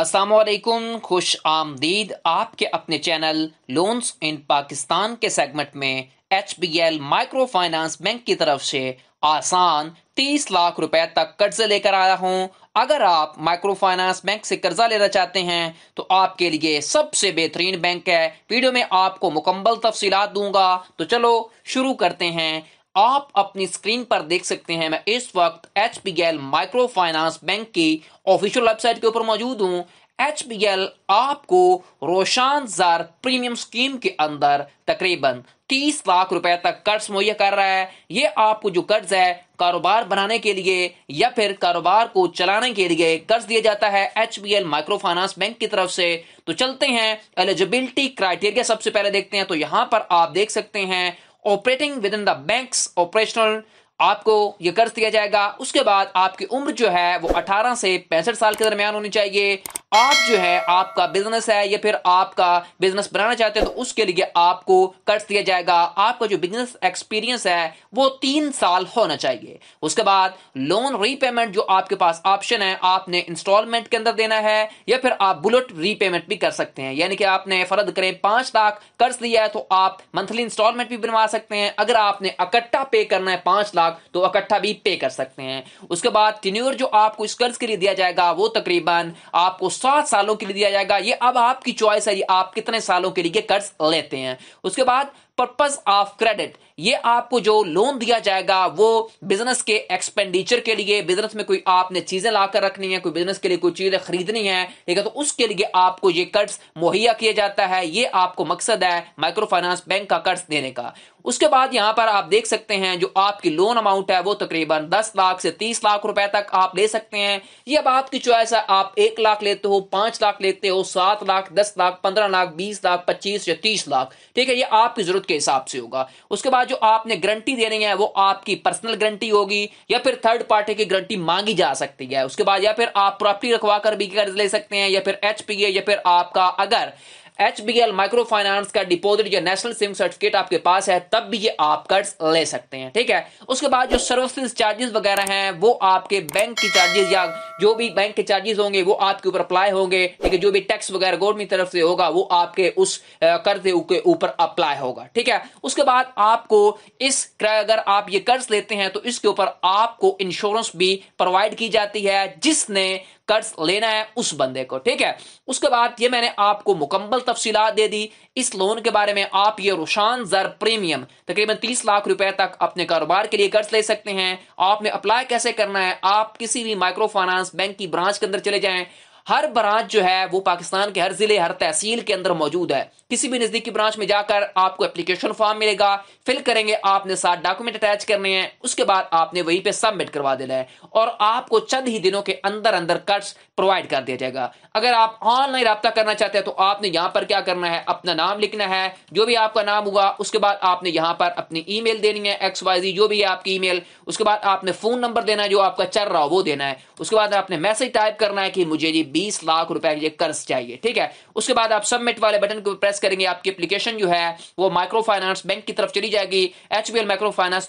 असलकुम खुश आमदीद आपके अपने चैनल लोन्स इन पाकिस्तान के सेगमेंट में H B L micro finance bank की तरफ से आसान तीस लाख रुपए तक कर्ज लेकर आया हूं अगर आप माइक्रो फाइनेंस बैंक से कर्जा लेना चाहते हैं तो आपके लिए सबसे बेहतरीन बैंक है वीडियो में आपको मुकम्मल तफसीलात दूंगा तो चलो शुरू करते हैं आप अपनी स्क्रीन पर देख सकते हैं मैं इस वक्त एच पी गैल माइक्रो फाइनेंस बैंक की ऑफिशियल वेबसाइट के ऊपर मौजूद हूं एच पी एल आपको रोशान जार प्रीमियम स्कीम के अंदर तकरीबन तीस लाख रुपए तक कर्ज मुहैया कर रहा है ये आपको जो कर्ज है कारोबार बनाने के लिए या फिर कारोबार को चलाने के लिए कर्ज दिया जाता है H B L micro finance bank की तरफ से तो चलते हैं एलिजिबिलिटी क्राइटेरिया सबसे पहले देखते हैं तो यहां पर आप देख सकते हैं operating within the bank operational आपको ये कर्ज दिया जाएगा उसके बाद आपकी उम्र जो है वो 18 से पैंसठ साल के दरमियान होनी चाहिए आप जो है आपका बिजनेस है या फिर आपका बिजनेस बनाना चाहते हैं तो उसके लिए आपको कर्ज दिया जाएगा आपका जो बिजनेस एक्सपीरियंस है वो तीन साल होना चाहिए उसके बाद लोन रीपेमेंट जो आपके पास ऑप्शन है आपने इंस्टॉलमेंट के अंदर देना है या फिर आप बुलेट रीपेमेंट भी कर सकते हैं यानी कि आपने फर्द करें पांच लाख कर्ज लिया है तो आप मंथली इंस्टॉलमेंट भी बनवा सकते हैं अगर आपने इकट्ठा पे करना है पांच लाख तो इकट्ठा भी पे कर सकते हैं उसके बाद टिन्यूर जो आपको इस कर्ज के लिए दिया जाएगा वो तकरीबन आपको सात सालों के लिए दिया जाएगा ये अब आपकी चॉइस है ये आप कितने सालों के लिए कर्ज लेते हैं उसके बाद पर्पज ऑफ क्रेडिट ये आपको जो लोन दिया जाएगा वो बिजनेस के एक्सपेंडिचर के लिए बिजनेस में कोई आपने चीजें लाकर रखनी है कोई बिजनेस के लिए कोई चीजें खरीदनी है ठीक है तो उसके लिए आपको ये कर्ज मुहैया किया जाता है ये आपको मकसद है माइक्रो फाइनेंस बैंक का कर्ज देने का उसके बाद यहां पर आप देख सकते हैं जो आपकी लोन अमाउंट है वो तकरीबन दस लाख से तीस लाख रुपए तक आप ले सकते हैं ये अब आपकी चॉइस है आप एक लाख लेते हो पांच लाख लेते हो सात लाख दस लाख पंद्रह लाख बीस लाख पच्चीस या तीस लाख ठीक है ये आपकी जरूरत खुद के हिसाब से होगा उसके बाद जो आपने गारंटी देनी है वो आपकी पर्सनल गारंटी होगी या फिर थर्ड पार्टी की गारंटी मांगी जा सकती है उसके बाद या फिर आप प्रॉपर्टी रखवा कर भी कर्ज ले सकते हैं या फिर एचपीए या फिर आपका अगर H B L micro finance का डिपोजिट या नेशनल सेविंग सर्टिफिकेट आपके पास है तब भी ये आप कर्ज ले सकते हैं ठीक है उसके बाद जो सर्विस चार्जेस वगैरह हैं वो आपके बैंक के चार्जेस या जो भी बैंक के चार्जेस होंगे वो आपके ऊपर अप्लाई होंगे ठीक है जो भी टैक्स वगैरह गवर्नमेंट तरफ से होगा वो आपके उस कर्ज के ऊपर अप्लाई होगा ठीक है उसके बाद आपको इस अगर आप ये कर्ज लेते हैं तो इसके ऊपर आपको इंश्योरेंस भी प्रोवाइड की जाती है जिसने कर्ज लेना है उस बंदे को ठीक है उसके बाद ये मैंने आपको मुकम्मल तफसीला दे दी इस लोन के बारे में आप ये रुशान जर प्रीमियम तकरीबन तीस लाख रुपए तक अपने कारोबार के लिए कर्ज ले सकते हैं आपने अप्लाई कैसे करना है आप किसी भी माइक्रो फाइनेंस बैंक की ब्रांच के अंदर चले जाएं हर ब्रांच जो है वो पाकिस्तान के हर जिले हर तहसील के अंदर मौजूद है किसी भी नजदीकी ब्रांच में जाकर आपको एप्लीकेशन फॉर्म मिलेगा फिल करेंगे आपने साथ डॉक्यूमेंट अटैच करने हैं उसके बाद आपने वहीं पे सबमिट करवा देना है और आपको चंद ही दिनों के अंदर अंदर कट्स प्रोवाइड कर दिया जाएगा अगर आप ऑनलाइन रब्ता करना चाहते हैं तो आपने यहां पर क्या करना है अपना नाम लिखना है जो भी आपका नाम हुआ उसके बाद आपने यहां पर अपनी ई देनी है एक्स वाई जी जो भी है आपकी ई उसके बाद आपने फोन नंबर देना है जो आपका चल रहा हो वो देना है उसके बाद आपने मैसेज टाइप करना है कि मुझे जी बीस लाख रुपए ये कर्ज चाहिए ठीक है उसके बाद आप सबमिट वाले बटन को प्रेस करेंगे आपकी एप्लीकेशन जो है वो माइक्रो फाइनेंस बैंक की तरफ चली जाएगी H B L micro finance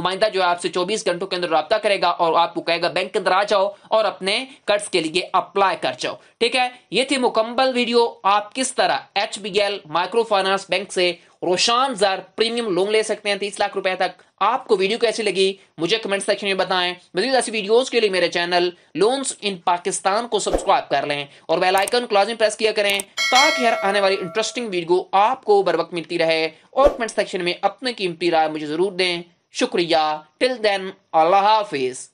नुमाइंदा जो है आपसे चौबीस घंटों के अंदर रब्ता करेगा और आपको कहेगा बैंक के अंदर आ जाओ और अपने कर्ज के लिए अप्लाई कर जाओ ठीक है ये थी मुकम्मल वीडियो आप किस तरह H B L micro finance bank से रोशान जार प्रीमियम लोन ले सकते हैं तीस लाख रुपए तक आपको वीडियो कैसी लगी मुझे कमेंट सेक्शन में बताएं मजीद ऐसी वीडियोस के लिए मेरे चैनल लोन्स इन पाकिस्तान को सब्सक्राइब कर लें और बेल आइकन क्लॉज में प्रेस किया करें ताकि हर आने वाली इंटरेस्टिंग वीडियो आपको बर वक्त मिलती रहे और कमेंट सेक्शन में अपने कीमती राय मुझे जरूर दें शुक्रिया टिल देन अल्लाह हाफिज़